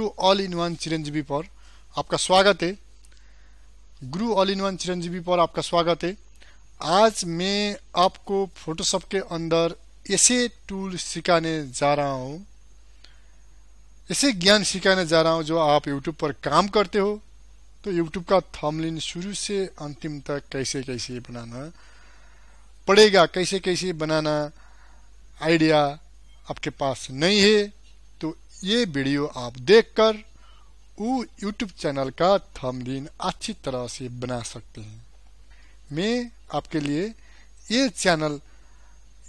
गुरु all in one Chiranjeevi पर आपका स्वागत है गुरु ऑल इन वन चिरंजीवी पर आपका स्वागत है आज मैं आपको फोटोशॉप के अंदर ऐसे टूल सिखाने जा रहा हूँ ऐसे ज्ञान सिखाने जा रहा हूँ जो आप यूट्यूब पर काम करते हो तो यूट्यूब का थमलिन शुरू से अंतिम तक कैसे कैसे बनाना पड़ेगा कैसे कैसे बनाना आइडिया आपके पास नहीं है ये वीडियो आप देखकर वो यूट्यूब चैनल का थंबनेल अच्छी तरह से बना सकते हैं मैं आपके लिए ये चैनल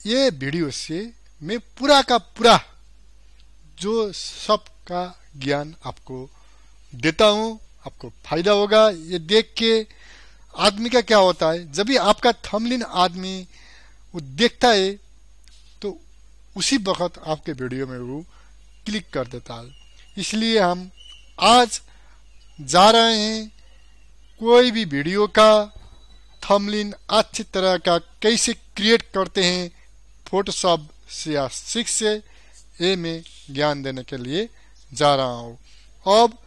ये वीडियो से मैं पूरा का पूरा जो सब का ज्ञान आपको देता हूँ आपको फायदा होगा ये देख के आदमी का क्या होता है जब भी आपका थमलिन आदमी वो देखता है तो उसी वक्त आपके वीडियो में वो क्लिक कर देता है इसलिए हम आज जा रहे हैं कोई भी वीडियो का थमलिन अच्छी तरह का कैसे क्रिएट करते हैं फोटोशॉप से या सिक्स से ये में ज्ञान देने के लिए जा रहा हूँ अब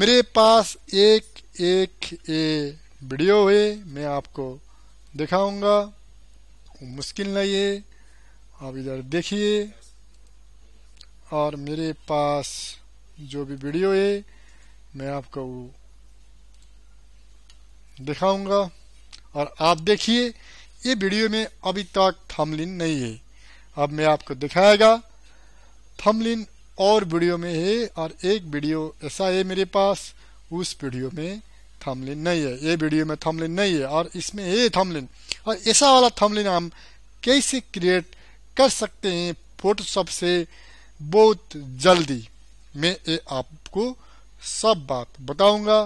मेरे पास एक एक ए वीडियो है मैं आपको दिखाऊंगा मुश्किल नहीं है आप इधर देखिए और मेरे पास जो भी वीडियो है मैं आपको दिखाऊंगा और आप देखिए ये वीडियो में अभी तक थमलिन नहीं है अब मैं आपको दिखाएगा थमलिन और वीडियो में है और एक वीडियो ऐसा है मेरे पास उस वीडियो में थमलिन नहीं है ये वीडियो में थमलिन नहीं है और इसमें है थमलिन और ऐसा वाला थमलिन हम कैसे क्रिएट कर सकते हैं फोटोशॉप से बहुत जल्दी मैं ये आपको सब बात बताऊंगा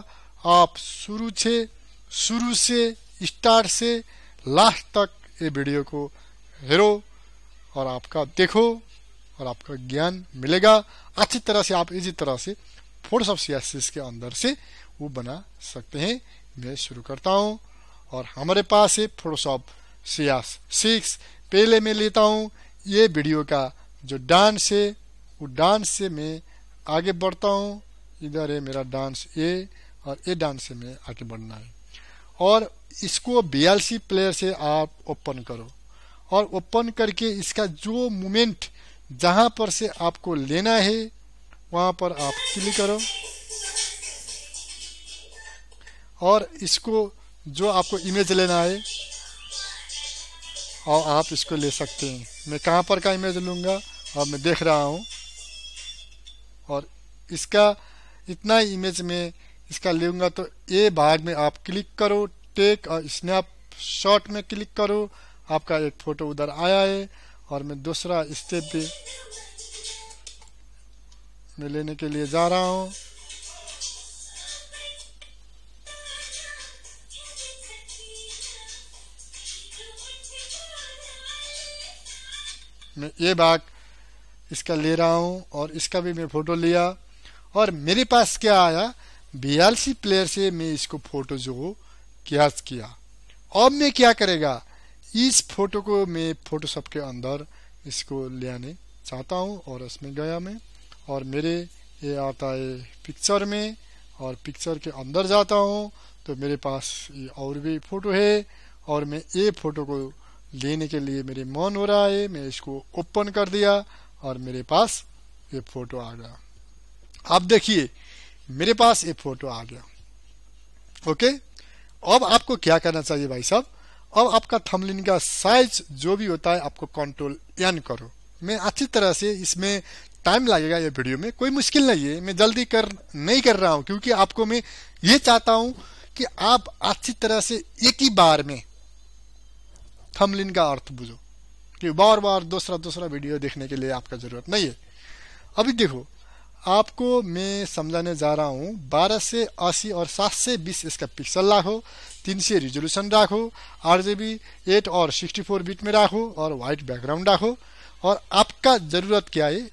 आप शुरू से शुरू से स्टार्ट से लास्ट तक ये वीडियो को हेरो और आपका देखो और आपका ज्ञान मिलेगा अच्छी तरह से आप इसी तरह से फोर्स ऑफ सियासिस के अंदर से वो बना सकते हैं मैं शुरू करता हूँ और हमारे पास है फोर्स ऑफ सियास सिक्स पहले मैं लेता हूँ ये वीडियो का जो डांस है वो डांस से मैं आगे बढ़ता हूँ इधर है मेरा डांस ए और ए डांस से मैं आगे बढ़ना है और इसको बी प्लेयर से आप ओपन करो और ओपन करके इसका जो मूमेंट जहाँ पर से आपको लेना है वहाँ पर आप क्लिक करो और इसको जो आपको इमेज लेना है और आप इसको ले सकते हैं मैं कहाँ पर का इमेज लूँगा और मैं देख रहा हूँ और इसका इतना इमेज में इसका लूँगा तो ए भाग में आप क्लिक करो टेक और स्नैप शॉट में क्लिक करो आपका एक फ़ोटो उधर आया है और मैं दूसरा स्टेप भी मैं लेने के लिए जा रहा हूँ मैं ये बाग इसका ले रहा हूँ और इसका भी मैं फ़ोटो लिया और मेरे पास क्या आया बी प्लेयर से मैं इसको फ़ोटो जो कैच किया अब मैं क्या करेगा इस फोटो को मैं फोटोशॉप के अंदर इसको ले आने चाहता हूँ और इसमें गया मैं और मेरे ये आता है पिक्चर में और पिक्चर के अंदर जाता हूँ तो मेरे पास ये और भी फ़ोटो है और मैं ये फ़ोटो को लेने के लिए मेरे मन हो रहा है मैं इसको ओपन कर दिया और मेरे पास ये फोटो आ गया आप देखिए मेरे पास ये फोटो आ गया ओके अब आपको क्या करना चाहिए भाई साहब अब आपका थमलिन का साइज जो भी होता है आपको कंट्रोल एन करो मैं अच्छी तरह से इसमें टाइम लगेगा ये वीडियो में कोई मुश्किल नहीं है मैं जल्दी कर नहीं कर रहा हूँ क्योंकि आपको मैं ये चाहता हूँ कि आप अच्छी तरह से एक ही बार में थमलिन का अर्थ बुझो कि बार बार दूसरा दूसरा वीडियो देखने के लिए आपका ज़रूरत नहीं है अभी देखो आपको मैं समझाने जा रहा हूँ बारह से अस्सी और सात से बीस इसका पिक्सल राखो तीन से रिजोल्यूशन राखो आर जे बी एट और सिक्सटी फोर बीट में राखो और वाइट बैकग्राउंड राखो और आपका ज़रूरत क्या है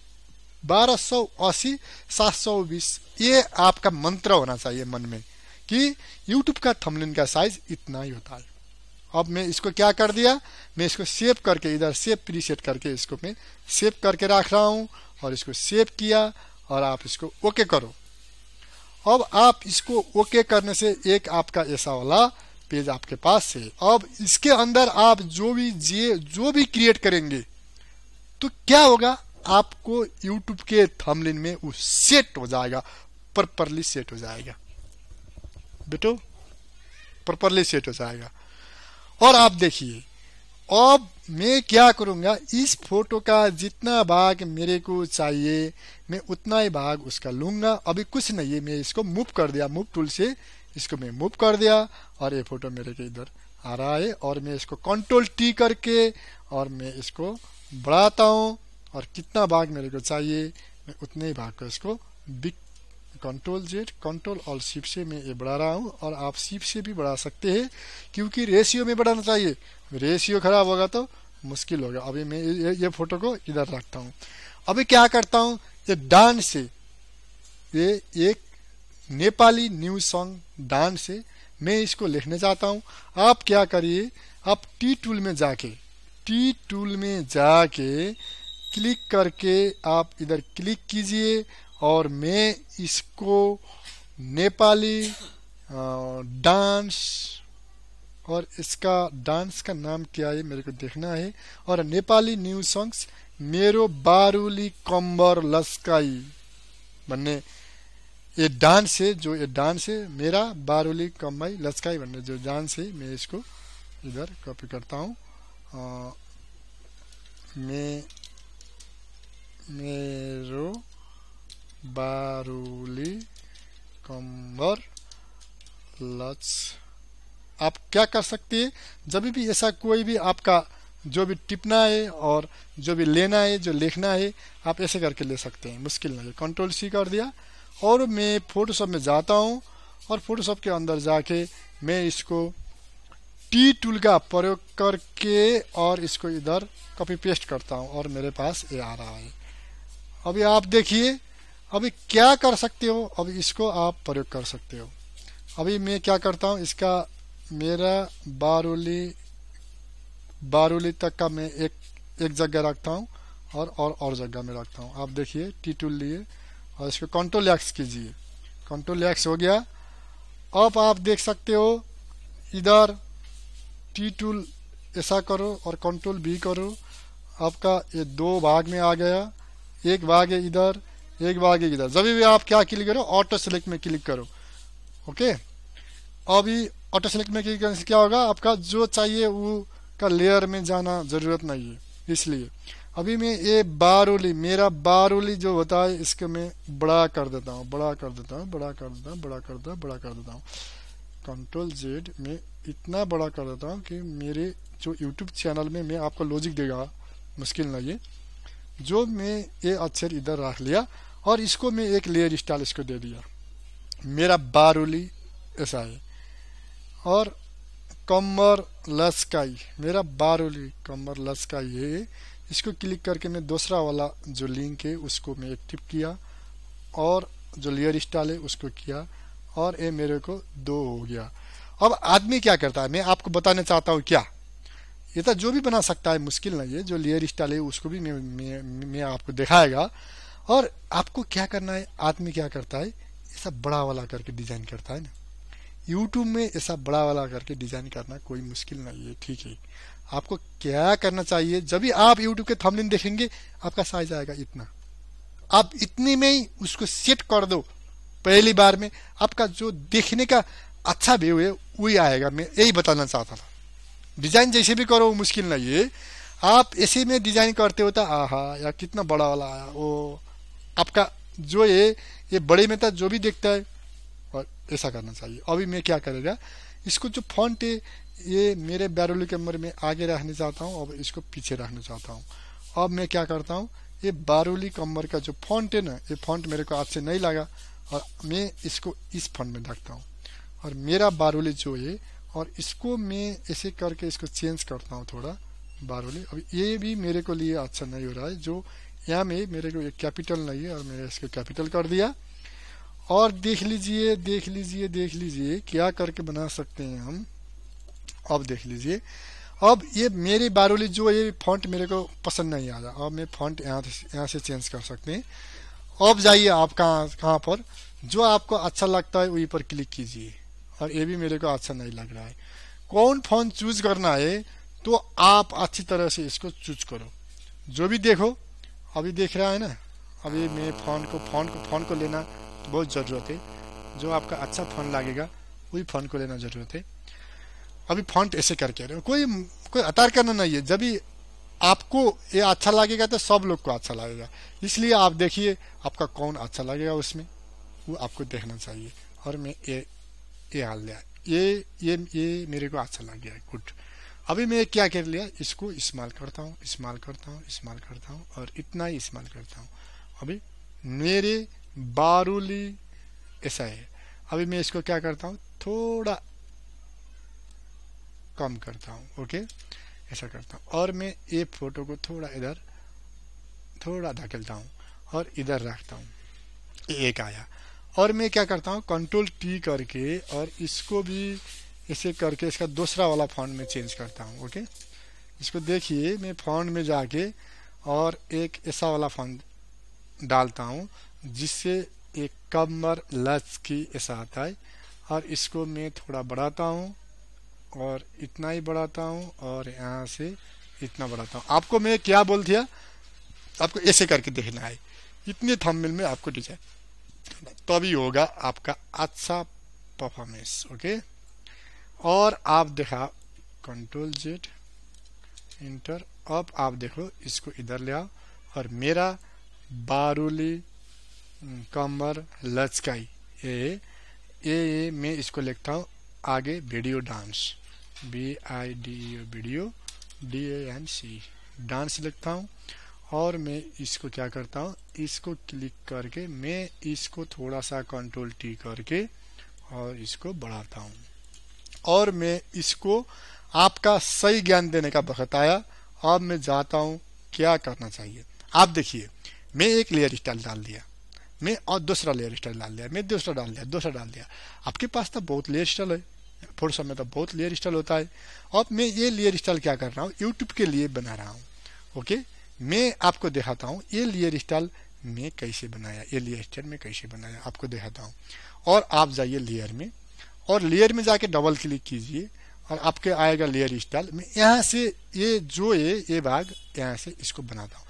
बारह सौ अस्सी सात सौ बीस ये आपका मंत्र होना चाहिए मन में कि यूट्यूब का थमलिन का साइज इतना ही होता है अब मैं इसको क्या कर दिया मैं इसको सेव करके इधर सेव प्रीसेट करके इसको मैं सेव करके रख रहा हूँ और इसको सेव किया और आप इसको ओके करो अब आप इसको ओके करने से एक आपका ऐसा वाला पेज आपके पास है अब इसके अंदर आप जो भी जे जो भी क्रिएट करेंगे तो क्या होगा आपको यूट्यूब के थमलिन में वो सेट हो जाएगा प्रॉपरली सेट हो जाएगा बेटो प्रॉपरली सेट हो जाएगा और आप देखिए अब मैं क्या करूंगा इस फोटो का जितना भाग मेरे को चाहिए मैं उतना ही भाग उसका लूंगा अभी कुछ नहीं है मैं इसको मूव कर दिया मूव टूल से इसको मैं मूव कर दिया और ये फोटो मेरे के इधर आ रहा है और मैं इसको कंट्रोल टी करके और मैं इसको बढ़ाता हूँ और कितना भाग मेरे को चाहिए मैं उतने ही भाग को इसको बिक कंट्रोल जेड कंट्रोल और शिफ्ट से मैं ये बढ़ा रहा हूँ और आप शिफ्ट से भी बढ़ा सकते हैं क्योंकि रेशियो में बढ़ाना चाहिए रेशियो खराब होगा तो मुश्किल होगा अभी मैं ये, ये फोटो को इधर रखता हूँ अभी क्या करता हूँ ये डांस से ये एक नेपाली न्यूज सॉन्ग डांस से मैं इसको लिखने चाहता हूँ आप क्या करिए आप टी टूल में जाके टी टूल में जाके क्लिक करके आप इधर क्लिक कीजिए और मैं इसको नेपाली डांस और इसका डांस का नाम क्या है मेरे को देखना है और नेपाली न्यू सॉन्ग्स मेरो बारूली कम्बर लस्काई भन्ने ये डांस है जो ये डांस है मेरा बारूली कम्बाई लस्काई भन्ने जो डांस है मैं इसको इधर कॉपी करता हूँ मैं मेरो बारूली कम्बर लच आप क्या कर सकते हैं जब भी ऐसा कोई भी आपका जो भी टिपना है और जो भी लेना है जो लिखना है आप ऐसे करके ले सकते हैं मुश्किल नहीं है कंट्रोल सी कर दिया और मैं फोटोशॉप में जाता हूँ और फोटोशॉप के अंदर जाके मैं इसको टी टूल का प्रयोग करके और इसको इधर कॉपी पेस्ट करता हूँ और मेरे पास ये आ रहा है अभी आप देखिए अभी क्या कर सकते हो अब इसको आप प्रयोग कर सकते हो अभी मैं क्या करता हूँ इसका मेरा बारूली बारूली तक का मैं एक एक जगह रखता हूँ और और और जगह में रखता हूँ आप देखिए टी टूल लिए और इसको कंट्रोल एक्स कीजिए कंट्रोल एक्स हो गया अब आप देख सकते हो इधर टी टूल ऐसा करो और कंट्रोल बी करो आपका ये दो भाग में आ गया एक भाग है इधर एक बार आगे किधर जब भी आप क्या क्लिक करो ऑटो सेलेक्ट में क्लिक करो ओके अभी ऑटो सेलेक्ट में क्लिक करने से क्या होगा आपका जो चाहिए वो का लेयर में जाना ज़रूरत नहीं है इसलिए अभी मैं ये बारूली मेरा बारूली जो होता है इसको मैं बड़ा कर देता हूँ बड़ा कर देता हूँ बड़ा कर देता हूँ बड़ा कर देता बड़ा कर देता हूँ कंट्रोल जेड में इतना बड़ा कर देता हूँ कि मेरे जो यूट्यूब चैनल में मैं आपको लॉजिक देगा मुश्किल नहीं है जो मैं ये अक्षर इधर रख लिया और इसको मैं एक लेयर स्टाइल इसको दे दिया मेरा बारूली ऐसा है और कमर लस्काई मेरा बारूली कमर लस्काई है इसको क्लिक करके मैं दूसरा वाला जो लिंक है उसको मैं एक्टिव किया और जो लेयर स्टाइल है उसको किया और ये मेरे को दो हो गया अब आदमी क्या करता है मैं आपको बताना चाहता हूँ क्या ये तो जो भी बना सकता है मुश्किल नहीं है जो लेयर स्टाइल है उसको भी मैं, मैं आपको दिखाएगा और आपको क्या करना है आदमी क्या करता है ऐसा बड़ा वाला करके डिजाइन करता है ना यूट्यूब में ऐसा बड़ा वाला करके डिजाइन करना कोई मुश्किल नहीं है ठीक है आपको क्या करना चाहिए जब भी आप यूट्यूब के थंबनेल देखेंगे आपका साइज आएगा इतना आप इतने में ही उसको सेट कर दो पहली बार में आपका जो देखने का अच्छा व्यू है वही आएगा मैं यही बताना चाहता था डिजाइन जैसे भी करो मुश्किल नहीं है आप ऐसे में डिजाइन करते हो तो आहा या कितना बड़ा वाला आया ओ आपका जो ये ये बड़े में था जो भी देखता है और ऐसा करना चाहिए अभी मैं क्या करेगा इसको जो फॉन्ट है ये मेरे बैरोली कैमरे में आगे रखना चाहता हूँ अब इसको पीछे रखना चाहता हूँ अब मैं क्या करता हूँ ये बारूली कम्बर का जो फॉन्ट है ना ये फॉन्ट मेरे को आज से नहीं लगा और मैं इसको इस फॉन्ट में रखता हूँ और मेरा बारूली जो है और इसको मैं ऐसे करके इसको चेंज करता हूँ थोड़ा बारूली अब ये भी मेरे को लिए अच्छा नहीं हो रहा है जो यहाँ में मेरे को एक कैपिटल नहीं है और मैंने इसको कैपिटल कर दिया और देख लीजिए देख लीजिए देख लीजिए क्या करके बना सकते हैं हम अब देख लीजिए अब ये मेरी बारोली जो ये फॉन्ट मेरे को पसंद नहीं आ रहा अब मैं फॉन्ट यहाँ यहाँ से चेंज कर सकते हैं अब जाइए आप कहाँ कहाँ पर जो आपको अच्छा लगता है वहीं पर क्लिक कीजिए और ये भी मेरे को अच्छा नहीं लग रहा है कौन फॉन्ट चूज करना है तो आप अच्छी तरह से इसको चूज करो जो भी देखो अभी देख रहा है ना अभी मैं फ़ोन को फ़ोन को फ़ोन को लेना बहुत ज़रूरत है जो आपका अच्छा फ़ोन लगेगा वही फ़ोन को लेना ज़रूरत है अभी फोन तो ऐसे करके रहे कोई कोई अतार करना नहीं है जब भी आपको ये अच्छा लगेगा तो सब लोग को अच्छा लगेगा इसलिए आप देखिए आपका कौन अच्छा लगेगा उसमें वो आपको देखना चाहिए और मैं ये ये हाल लिया ये ये ये मेरे को अच्छा लग गया गुड अभी मैं क्या कर लिया इसको इस्तेमाल करता हूँ इस्तेमाल करता हूँ इस्तेमाल करता हूँ और इतना ही इस्तेमाल करता हूँ अभी मेरे बारूली ऐसा है अभी मैं इसको क्या करता हूँ थोड़ा कम करता हूँ ओके ऐसा करता हूँ और मैं ये फोटो को थोड़ा इधर थोड़ा धकेलता हूँ और इधर रखता हूँ एक आया और मैं क्या करता हूँ कंट्रोल टी करके और इसको भी इसे करके इसका दूसरा वाला फॉन्ट में चेंज करता हूँ ओके इसको देखिए मैं फॉन्ट में जाके और एक ऐसा वाला फॉन्ट डालता हूँ जिससे एक कमर लच की ऐसा आता है और इसको मैं थोड़ा बढ़ाता हूँ और इतना ही बढ़ाता हूँ और यहाँ से इतना बढ़ाता हूँ आपको मैं क्या बोल दिया आपको ऐसे करके देखना है इतने थंबनेल में आपको डिजाइन तभी तो होगा आपका अच्छा परफॉर्मेंस ओके और आप देखा कंट्रोल जेड इंटर अब आप देखो इसको इधर ले आओ और मेरा बारूली कमर लचकाई ए ए मैं इसको लिखता हूँ आगे video dance V I D video D A N C dance लिखता हूँ और मैं इसको क्या करता हूँ इसको क्लिक करके मैं इसको थोड़ा सा कंट्रोल टी करके और इसको बढ़ाता हूँ और मैं इसको आपका सही ज्ञान देने का वक्त आया अब मैं जाता हूँ क्या करना चाहिए आप देखिए मैं एक लेयर स्टाइल डाल दिया मैं और दूसरा लेयर स्टाइल डाल दिया मैं दूसरा डाल दिया दूसरा डाल दिया आपके पास तो बहुत लेयर स्टाइल है फोर्सा में तो बहुत लेयर स्टाइल होता है अब मैं ये लेयर स्टाइल क्या कर रहा हूँ यूट्यूब के लिए बना रहा हूँ ओके मैं आपको दिखाता हूँ ये लेयर स्टाइल मैं कैसे बनाया ये लेयर स्टाइल में कैसे बनाया आपको दिखाता हूँ और आप जाइए लेयर में और लेयर में जाके डबल क्लिक कीजिए और आपके आएगा लेयर स्टाइल मैं यहाँ से ये जो ये ये भाग यहाँ से इसको बनाता हूँ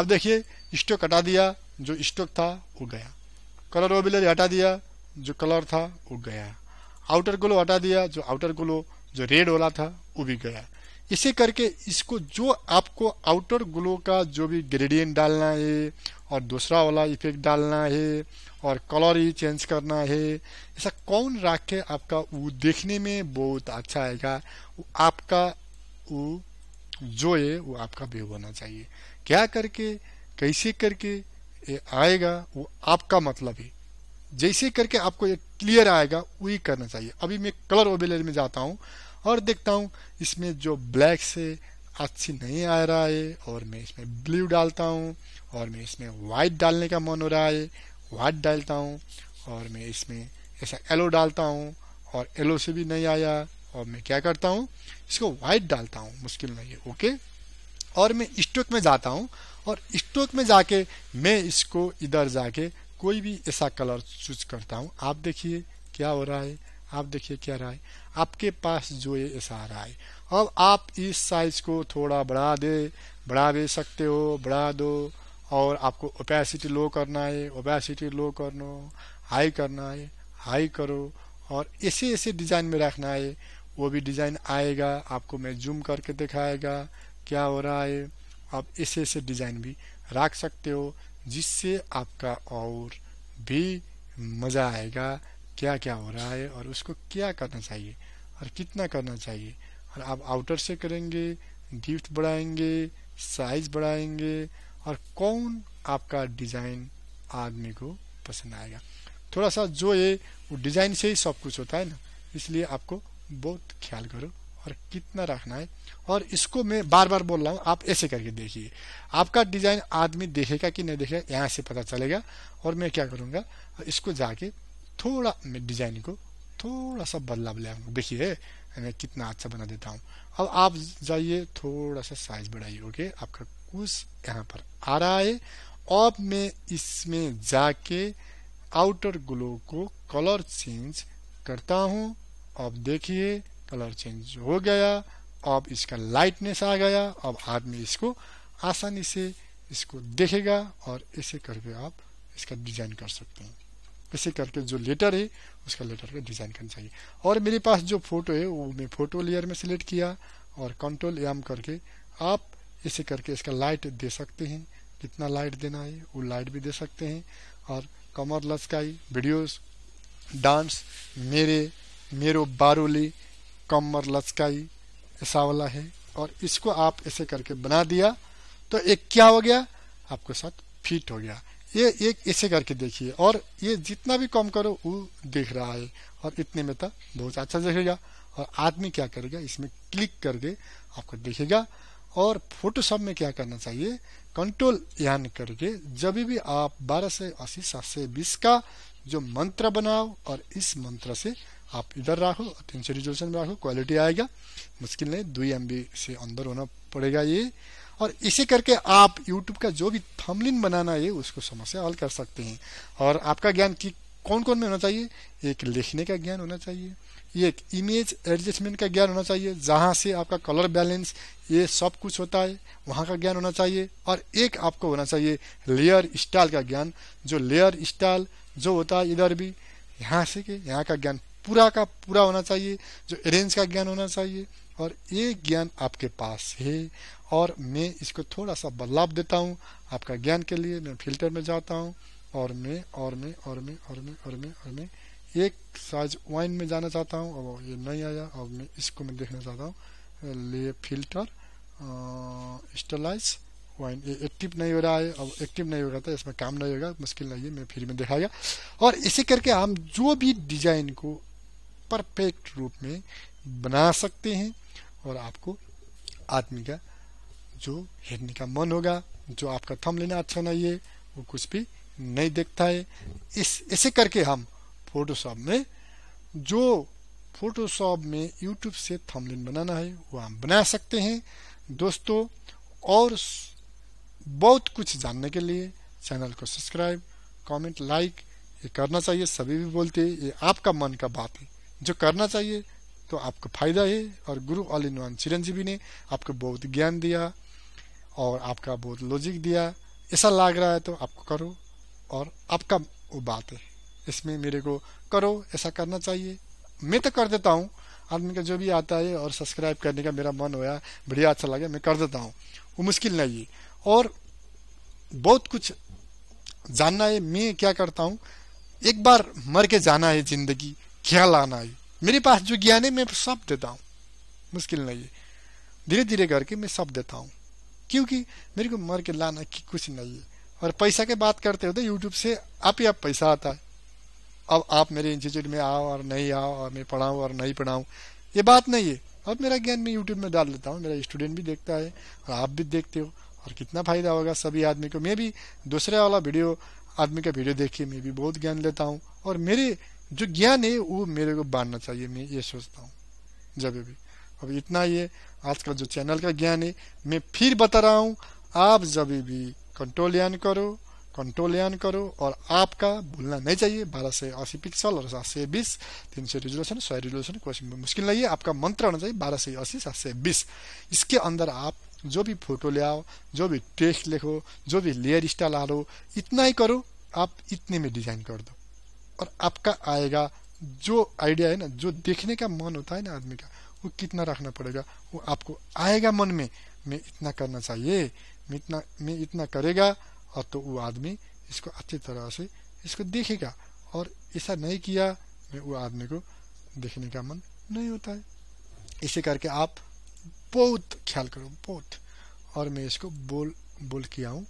अब देखिए स्टोक हटा दिया जो स्टोक था वो गया कलर ओबिलर हटा दिया जो कलर था वो गया आउटर ग्लो हटा दिया जो आउटर ग्लो जो रेड वाला था वो भी गया इसे करके इसको जो आपको आउटर ग्लो का जो भी ग्रेडियंट डालना है और दूसरा वाला इफेक्ट डालना है और कलर ही चेंज करना है ऐसा कौन रखे आपका वो देखने में बहुत अच्छा आएगा वो आपका वो जो है वो आपका व्यू होना चाहिए क्या करके कैसे करके ये आएगा वो आपका मतलब है जैसे करके आपको ये क्लियर आएगा वही करना चाहिए अभी मैं कलर ओबेलर में जाता हूँ और देखता हूँ इसमें जो ब्लैक से अच्छी नहीं आ रहा है और मैं इसमें ब्लू डालता हूँ और मैं इसमें वाइट डालने का मन हो रहा है वाइट डालता हूँ और मैं इसमें ऐसा येलो डालता हूँ और येलो से भी नहीं आया और मैं क्या करता हूँ इसको वाइट डालता हूँ मुश्किल नहीं है ओके और मैं स्टोक में जाता हूँ और स्टोक में जाके मैं इसको इधर जाके कोई भी ऐसा कलर चूज करता हूँ आप देखिए क्या हो रहा है आप देखिए क्या रहा है आपके पास जो ये इशारा आए अब आप इस साइज को थोड़ा बढ़ा दे बढ़ा दे सकते हो बढ़ा दो और आपको ओपेसिटी लो करना है ओपेसिटी लो करो हाई करना है हाई करो और ऐसे ऐसे डिजाइन में रखना है वो भी डिजाइन आएगा आपको मैं जूम करके दिखाएगा क्या हो रहा है आप इसे ऐसे डिजाइन भी रख सकते हो जिससे आपका और भी मज़ा आएगा क्या क्या हो रहा है और उसको क्या करना चाहिए और कितना करना चाहिए और आप आउटर से करेंगे डिफ्ट बढ़ाएंगे साइज बढ़ाएंगे और कौन आपका डिज़ाइन आदमी को पसंद आएगा थोड़ा सा जो ये वो डिज़ाइन से ही सब कुछ होता है ना इसलिए आपको बहुत ख्याल करो और कितना रखना है और इसको मैं बार बार बोल रहा हूँ आप ऐसे करके देखिए आपका डिज़ाइन आदमी देखेगा कि नहीं देखेगा यहाँ से पता चलेगा और मैं क्या करूँगा इसको जाके थोड़ा डिज़ाइन को थोड़ा सा बदलाव ले आऊंगा देखिए मैं कितना अच्छा बना देता हूँ अब आप जाइए थोड़ा सा साइज बढ़ाइए ओके आपका कुछ यहाँ पर आ रहा है अब मैं इसमें जाके आउटर ग्लो को कलर चेंज करता हूँ अब देखिए कलर चेंज हो गया अब इसका लाइटनेस आ गया अब आदमी इसको आसानी से इसको देखेगा और ऐसे करके आप इसका डिजाइन कर सकते हैं इसे करके जो लेटर है उसका लेटर का डिज़ाइन करना चाहिए और मेरे पास जो फोटो है वो मैं फोटो लेयर में सिलेक्ट किया और कंट्रोल एम करके आप इसे करके इसका लाइट दे सकते हैं कितना लाइट देना है वो लाइट भी दे सकते हैं और कमर लचकाई वीडियोस डांस मेरे मेरो बारोली कमर लचकाई ऐसा वाला है और इसको आप ऐसे करके बना दिया तो एक क्या हो गया आपके साथ फिट हो गया ये एक ऐसे करके देखिए और ये जितना भी कम करो वो देख रहा है और इतने में तो बहुत अच्छा देखेगा और आदमी क्या करेगा इसमें क्लिक करके आपको देखेगा और फोटोशॉप में क्या करना चाहिए कंट्रोल यान करके जब भी आप बारह से अस्सी सात से बीस का जो मंत्र बनाओ और इस मंत्र से आप इधर रखो तीन सौ रिजोल्यूशन में रखो क्वालिटी आएगा मुश्किल नहीं दो एम से अंदर होना पड़ेगा ये और इसी करके आप यूट्यूब का जो भी थमलिन बनाना है उसको समस्या हल कर सकते हैं और आपका ज्ञान कि कौन कौन में होना चाहिए एक लिखने का ज्ञान होना चाहिए एक इमेज एडजस्टमेंट का ज्ञान होना चाहिए जहाँ से आपका कलर बैलेंस ये सब कुछ होता है वहाँ का ज्ञान होना चाहिए और एक आपको होना चाहिए लेयर स्टाइल का ज्ञान जो लेयर स्टाइल जो होता है इधर भी यहाँ से के यहाँ का ज्ञान पूरा का पूरा होना चाहिए जो अरेंज का ज्ञान होना चाहिए और ये ज्ञान आपके पास है और मैं इसको थोड़ा सा बदलाव देता हूँ आपका ज्ञान के लिए मैं फिल्टर में जाता हूँ और मैं और मैं और मैं और मैं और मैं और मैं एक साइज वाइन में जाना चाहता हूँ अब ये नहीं आया और मैं इसको मैं देखना चाहता हूँ ले फिल्टर स्टलाइज वाइन ये एक्टिव नहीं हो रहा है अब एक्टिव नहीं हो रहा था इसमें काम नहीं होगा मुश्किल नहीं है मैं फ्री में दिखाएगा और इसी करके हम जो भी डिजाइन को परफेक्ट रूप में बना सकते हैं और आपको आदमी का जो हेरने का मन होगा जो आपका थम लेना अच्छा नहीं है वो कुछ भी नहीं देखता है इस ऐसे करके हम फोटोशॉप में जो फोटोशॉप में यूट्यूब से थंबनेल बनाना है वो हम बना सकते हैं दोस्तों और बहुत कुछ जानने के लिए चैनल को सब्सक्राइब कमेंट लाइक ये करना चाहिए सभी भी बोलते हैं ये आपका मन का बात है जो करना चाहिए तो आपका फायदा है और गुरु ऑल इन वन चिरंजीवी ने आपको बहुत ज्ञान दिया और आपका बहुत लॉजिक दिया ऐसा लग रहा है तो आपको करो और आपका वो बात है इसमें मेरे को करो ऐसा करना चाहिए मैं तो कर देता हूँ आदमी का जो भी आता है और सब्सक्राइब करने का मेरा मन होया बढ़िया अच्छा लगे मैं कर देता हूँ वो मुश्किल नहीं है और बहुत कुछ जानना है मैं क्या करता हूँ एक बार मर के जाना है जिंदगी क्या लाना है मेरे पास जो ज्ञान है मैं सब देता हूँ मुश्किल नहीं है धीरे धीरे करके मैं सब देता हूँ क्योंकि मेरे को मर के लाना की कुछ नहीं है और पैसा के बात करते हो तो यूट्यूब से आप ही आप पैसा आता है अब आप मेरे इंस्टीट्यूट में आओ और नहीं आओ और मैं पढ़ाऊँ और नहीं पढ़ाऊँ ये बात नहीं है अब मेरा ज्ञान मैं यूट्यूब में डाल देता हूँ मेरा स्टूडेंट भी देखता है और आप भी देखते हो और कितना फायदा होगा सभी आदमी को मैं भी दूसरे वाला वीडियो आदमी का वीडियो देखिए मैं भी बहुत ज्ञान लेता हूँ और मेरे जो ज्ञान है वो मेरे को बांधना चाहिए मैं ये सोचता हूँ जब भी अब इतना ये आज का जो चैनल का ज्ञान है मैं फिर बता रहा हूँ आप जब भी कंट्रोल यान करो कंट्रोल यान करो और आपका भूलना नहीं चाहिए बारह से अस्सी पिक्सल और सात से बीस तीन सौ रिजोल्यूशन सौ रिजोल्यूशन कोई मुश्किल नहीं है आपका मंत्र होना चाहिए बारह से अस्सी सात से बीस इसके अंदर आप जो भी फोटो ले आओ जो भी टेक्स्ट लिखो जो भी लेयर स्टाइल आ इतना ही करो आप इतने में डिजाइन कर दो और आपका आएगा जो आइडिया है ना जो देखने का मन होता है ना आदमी का वो कितना रखना पड़ेगा वो आपको आएगा मन में मैं इतना करना चाहिए मैं इतना मैं इतना करेगा और तो वो आदमी इसको अच्छी तरह से इसको देखेगा और ऐसा नहीं किया मैं वो आदमी को देखने का मन नहीं होता है इसी करके आप बहुत ख्याल करो बहुत और मैं इसको बोल बोल किया हूँ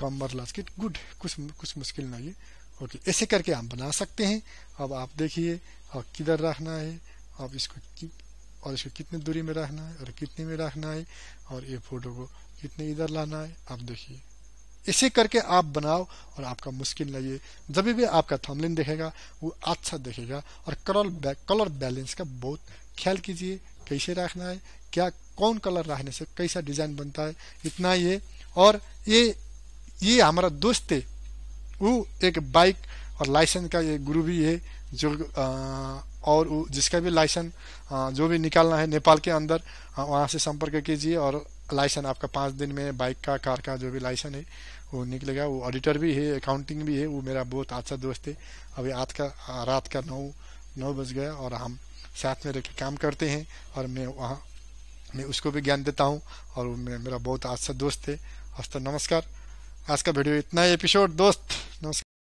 कम्बर लास्ट गुड कुछ कुछ मुश्किल नहीं है ओके तो ऐसे करके आप बना सकते हैं अब आप देखिए और किधर रखना है आप इसको और इसको कितनी दूरी में रखना है और कितने में रखना है और ये फोटो को कितने इधर लाना है आप देखिए इसे करके आप बनाओ और आपका मुश्किल नहीं है जब भी आपका थमलिन देखेगा वो अच्छा देखेगा और कलर कलर बैलेंस का बहुत ख्याल कीजिए कैसे रखना है क्या कौन कलर रखने से कैसा डिजाइन बनता है इतना ये और ये ये हमारा दोस्त है वो एक बाइक और लाइसेंस का ये गुरु भी है जो आ, और जिसका भी लाइसेंस जो भी निकालना है नेपाल के अंदर वहाँ से संपर्क कीजिए और लाइसेंस आपका पाँच दिन में बाइक का कार का जो भी लाइसेंस है वो निकलेगा वो ऑडिटर भी है अकाउंटिंग भी है वो मेरा बहुत अच्छा दोस्त है अभी आज का रात का नौ नौ बज गया और हम साथ में रह काम करते हैं और मैं वहाँ मैं उसको भी ज्ञान देता हूँ और मेरा बहुत अच्छा दोस्त है हस्त नमस्कार आज का वीडियो इतना ही एपिसोड दोस्त नमस्कार